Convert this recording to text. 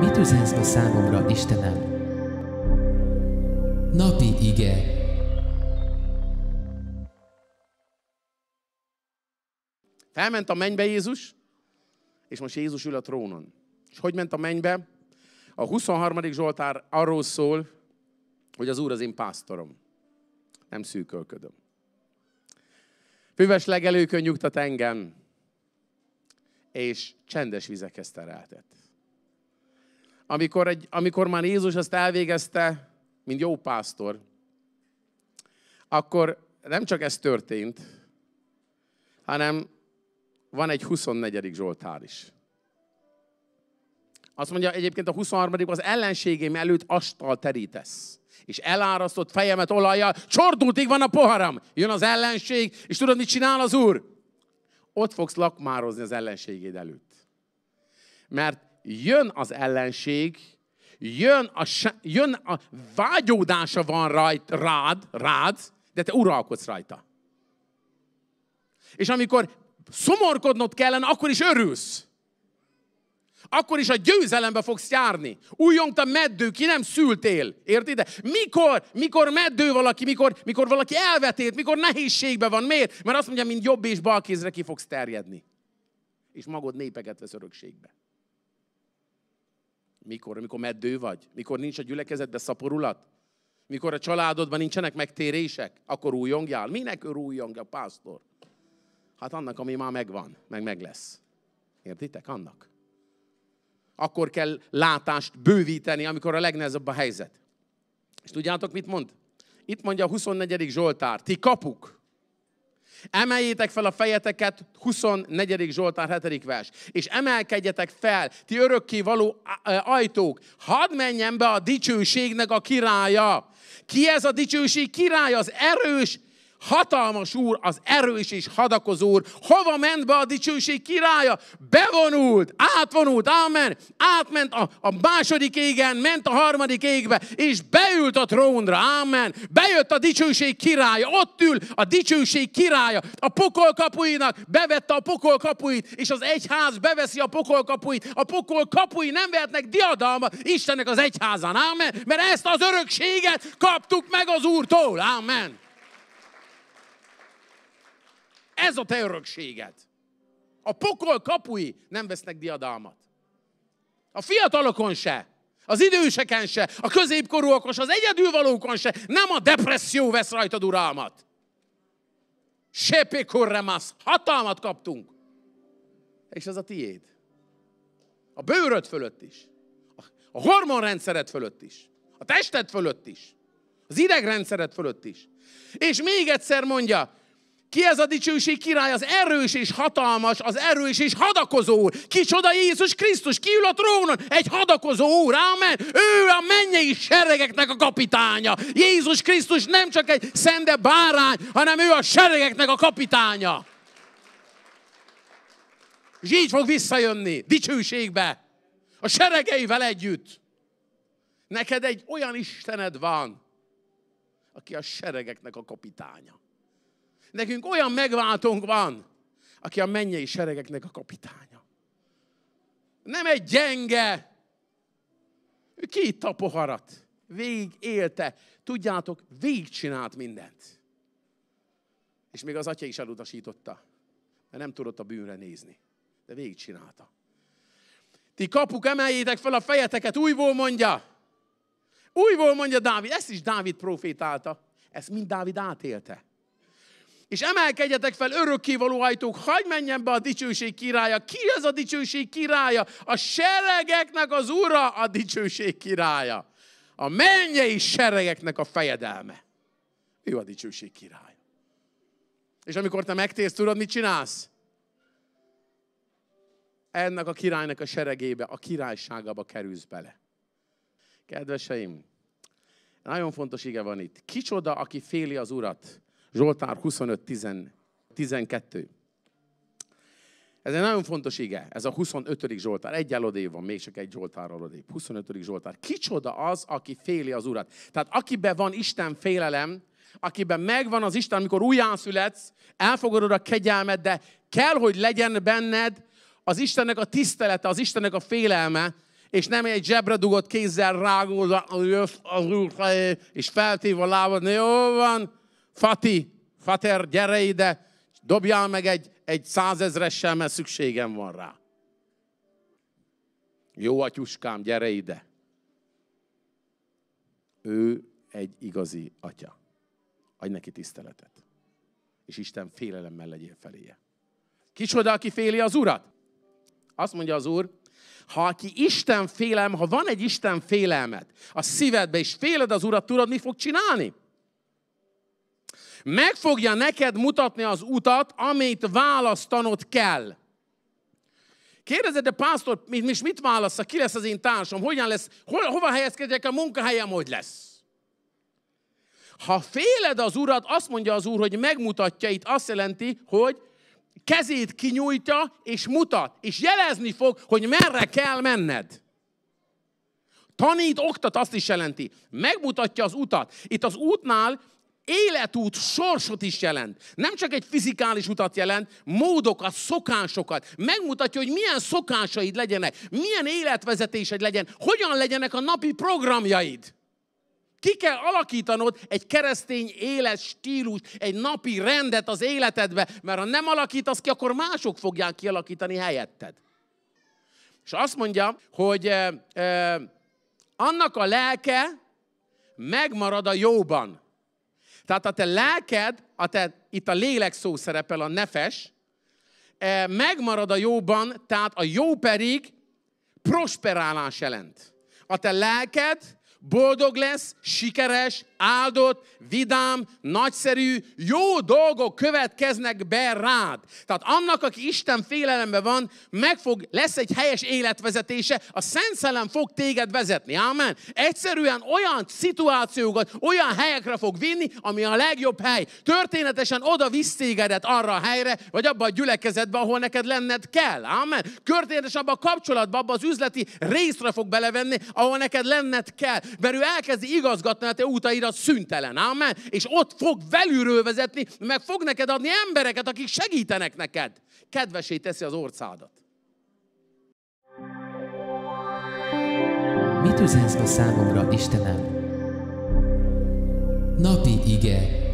Mit üzensz ma számomra, Istenem? Napi ige. Felment a mennybe Jézus, és most Jézus ül a trónon. És hogy ment a mennybe? A 23. Zsoltár arról szól, hogy az Úr az én pásztorom. Nem szűkölködöm. Füves legelőkön nyugtat engem, és csendes vizekhez tereltet amikor, egy, amikor már Jézus ezt elvégezte, mint jó pásztor, akkor nem csak ez történt, hanem van egy 24. Zsoltár is. Azt mondja egyébként a 23. az ellenségém előtt astal terítesz és elárasztott fejemet olajjal, csordultig van a poharam. Jön az ellenség, és tudod, mit csinál az Úr? Ott fogsz lakmározni az ellenségéd előtt. Mert jön az ellenség, jön a, jön a vágyódása van rajt, rád, rád, de te uralkodsz rajta. És amikor szomorkodnod kellene, akkor is örülsz. Akkor is a győzelembe fogsz járni. Újjongt a meddő, ki nem szültél. Érted? De mikor, mikor meddő valaki, mikor, mikor valaki elvetélt, mikor nehézségbe van. Miért? Mert azt mondja, mint jobb és bal kézre ki fogsz terjedni. És magad népeket vesz örökségbe. Mikor? Amikor meddő vagy? Mikor nincs a gyülekezetbe szaporulat? Mikor a családodban nincsenek megtérések? Akkor újongjál. Minek újjong a pásztor? Hát annak, ami már megvan, meg meg lesz. Értitek? Annak. Akkor kell látást bővíteni, amikor a legnehezebb a helyzet. És tudjátok, mit mond? Itt mondja a 24. Zsoltár, ti kapuk, Emeljétek fel a fejeteket, 24. Zsoltár 7. vers. És emelkedjetek fel, ti örökké való ajtók, hadd menjen be a dicsőségnek a királya. Ki ez a dicsőség királya? Az erős hatalmas úr, az erős és hadakozó úr. Hova ment be a dicsőség királya? Bevonult, átvonult, ámen, átment a, a második égen, ment a harmadik égbe, és beült a trónra, ámen. Bejött a dicsőség királya, ott ül a dicsőség királya, a pokol kapuinak bevette a pokol kapuit, és az egyház beveszi a pokol kapuit. A pokol kapui nem vehetnek diadalma Istennek az egyházán, ámen, mert ezt az örökséget kaptuk meg az Úrtól, ámen. Ez a te örökséged. A pokol kapui nem vesznek diadalmat. A fiatalokon se, az időseken se, a középkorúakon se, az egyedülvalókon se. Nem a depresszió vesz rajtad uralmat. Sepekorremasz. Hatalmat kaptunk. És ez a tiéd. A bőröd fölött is. A hormonrendszered fölött is. A tested fölött is. Az idegrendszered fölött is. És még egyszer mondja, ki ez a dicsőség király? Az erős és hatalmas, az erős és hadakozó úr. csoda Jézus Krisztus, ül a trónon, egy hadakozó úr, amen. Ő a mennyei seregeknek a kapitánya. Jézus Krisztus nem csak egy szende bárány, hanem ő a seregeknek a kapitánya. És így fog visszajönni, dicsőségbe, a seregeivel együtt. Neked egy olyan Istened van, aki a seregeknek a kapitánya. Nekünk olyan megváltónk van, aki a mennyei seregeknek a kapitánya. Nem egy gyenge. Ő kiitta a poharat. Végig élte. Tudjátok, végig csinált mindent. És még az atya is elutasította. Mert nem tudott a bűnre nézni. De végig csinálta. Ti kapuk, emeljétek fel a fejeteket, újból mondja. Újból mondja Dávid. Ezt is Dávid profétálta. Ezt mind Dávid átélte és emelkedjetek fel örökkévaló ajtók, hagyj menjen be a dicsőség királya. Ki ez a dicsőség királya? A seregeknek az ura a dicsőség királya. A mennyei seregeknek a fejedelme. Ő a dicsőség király. És amikor te megtérsz, tudod, mit csinálsz? Ennek a királynak a seregébe, a királyságába kerülsz bele. Kedveseim, nagyon fontos ige van itt. Kicsoda, aki féli az urat, Zsoltár 25, 10, 12. Ez egy nagyon fontos ige, ez a 25. Zsoltár. Egy odébb van, még csak egy Zsoltár odébb. 25. Zsoltár. Kicsoda az, aki féli az Urat. Tehát akiben van Isten félelem, akiben megvan az Isten, amikor újjászületsz, elfogadod a kegyelmet, de kell, hogy legyen benned az Istennek a tisztelete, az Istennek a félelme, és nem egy zsebre dugott kézzel rágódva, és feltéve a lábad, jó van, Fati, Fater, gyere ide, dobjál meg egy, egy százezressel, mert szükségem van rá. Jó atyuskám, gyere ide. Ő egy igazi atya. Adj neki tiszteletet. És Isten félelemmel legyél feléje. Kicsoda, aki féli az Urat? Azt mondja az Úr, ha aki Isten félelem, ha van egy Isten félelmet a szívedbe, és féled az Urat, tudod, mi fog csinálni? Meg fogja neked mutatni az utat, amit választanod kell. Kérdezed, de pásztor, mit, mit válasszak? Ki lesz az én társam? Hogyan lesz? Hol, hova helyezkedjek a munkahelyem? Hogy lesz? Ha féled az urat, azt mondja az úr, hogy megmutatja itt, azt jelenti, hogy kezét kinyújtja, és mutat, és jelezni fog, hogy merre kell menned. Tanít, oktat, azt is jelenti. Megmutatja az utat. Itt az útnál életút sorsot is jelent. Nem csak egy fizikális utat jelent, módokat, szokásokat. Megmutatja, hogy milyen szokásaid legyenek, milyen életvezetésed legyen, hogyan legyenek a napi programjaid. Ki kell alakítanod egy keresztény élet stílus, egy napi rendet az életedbe, mert ha nem alakítasz ki, akkor mások fogják kialakítani helyetted. És azt mondja, hogy eh, eh, annak a lelke megmarad a jóban. Tehát a te lelked, a te, itt a lélek szó szerepel, a nefes, e, megmarad a jóban, tehát a jó pedig prosperálás jelent. A te lelked boldog lesz, sikeres, áldott, vidám, nagyszerű, jó dolgok következnek be rád. Tehát annak, aki Isten félelemben van, meg fog, lesz egy helyes életvezetése, a Szent Szellem fog téged vezetni. Amen. Egyszerűen olyan szituációkat, olyan helyekre fog vinni, ami a legjobb hely. Történetesen oda visz tégedet arra a helyre, vagy abba a gyülekezetbe, ahol neked lenned kell. Amen. Történetesen abba a kapcsolatba, abba az üzleti részre fog belevenni, ahol neked lenned kell. Mert ő elkezdi igazgatni a te útaidat az szüntelen. Amen. És ott fog velülről vezetni, meg fog neked adni embereket, akik segítenek neked. Kedvesé teszi az orcádat. Mit üzensz ma számomra, Istenem? Napi ige.